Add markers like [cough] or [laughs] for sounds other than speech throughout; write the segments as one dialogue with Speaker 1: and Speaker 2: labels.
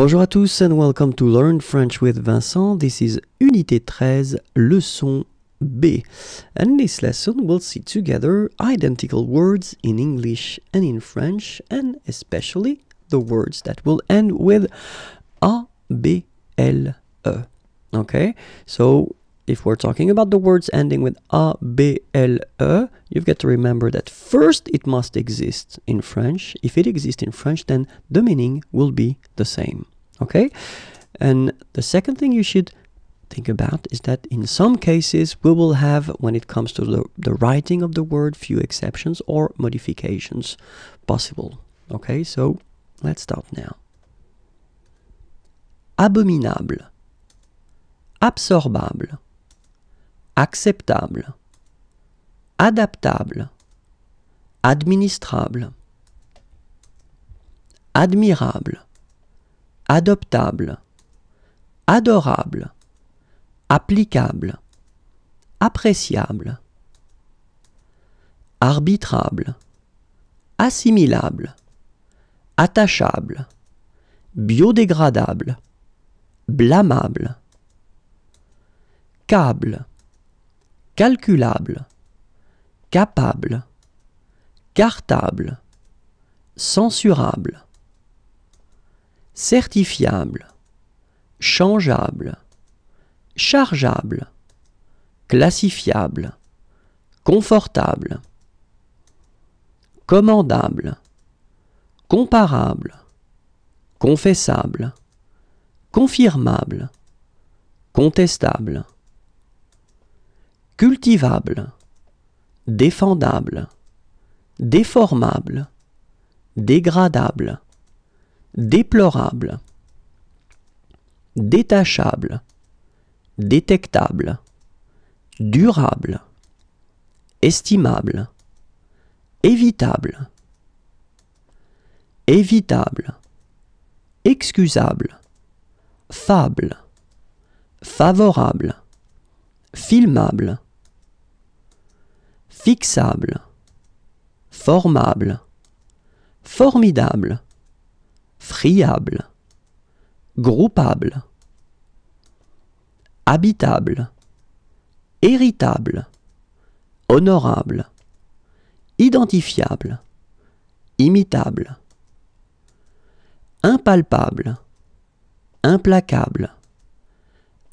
Speaker 1: Bonjour à tous and welcome to Learn French with Vincent. This is Unité 13, leçon B. And in this lesson we'll see together identical words in English and in French and especially the words that will end with A, B, L, E. Okay, so if we're talking about the words ending with A, B, L, E, you've got to remember that first it must exist in French. If it exists in French, then the meaning will be the same. Okay? And the second thing you should think about is that in some cases we will have, when it comes to the, the writing of the word, few exceptions or modifications possible. Okay, so let's start now. Abominable. Absorbable. acceptable, adaptable, administrable, admirable, adoptable, adorable, applicable, appréciable, arbitrable, assimilable, attachable, biodégradable, blâmable, câble, calculable, capable, cartable, censurable, certifiable, changeable, chargeable, classifiable, confortable, commandable, comparable, confessable, confirmable, contestable cultivable, défendable, déformable, dégradable, déplorable, détachable, détectable, durable, estimable, évitable, évitable, excusable, fable, favorable, filmable, fixable, formable, formidable, friable, groupable, habitable, héritable, honorable, identifiable, imitable, impalpable, implacable,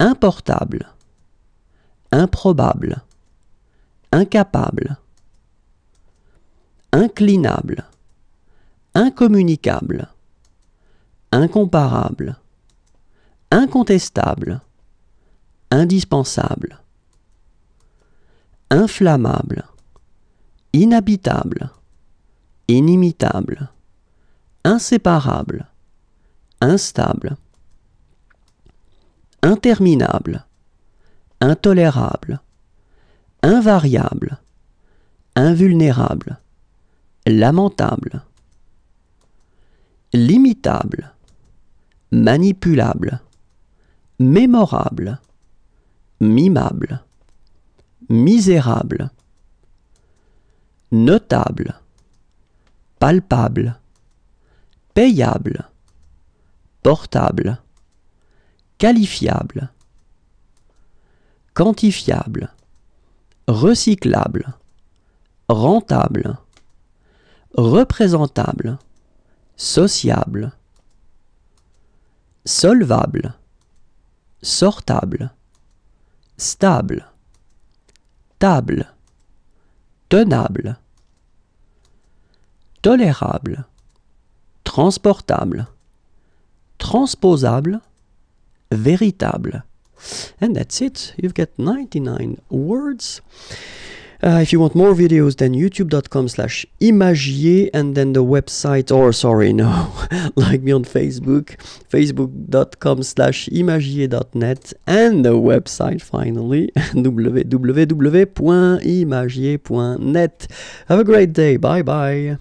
Speaker 1: importable, improbable, incapable, inclinable, incommunicable, incomparable, incontestable, indispensable, inflammable, inhabitable, inimitable, inséparable, instable, interminable, intolérable, invariable, invulnérable, lamentable, limitable, manipulable, mémorable, mimable, misérable, notable, palpable, payable, portable, qualifiable, quantifiable, recyclable, rentable, représentable, sociable, solvable, sortable, stable, table, tenable, tolérable, transportable, transposable, véritable. And that's it. You've got 99 words. Uh, if you want more videos, then youtube.com slash imagier and then the website, or sorry, no, [laughs] like me on Facebook, facebook.com slash imagier.net and the website finally, [laughs] www.imagier.net. Have a great day. Bye bye.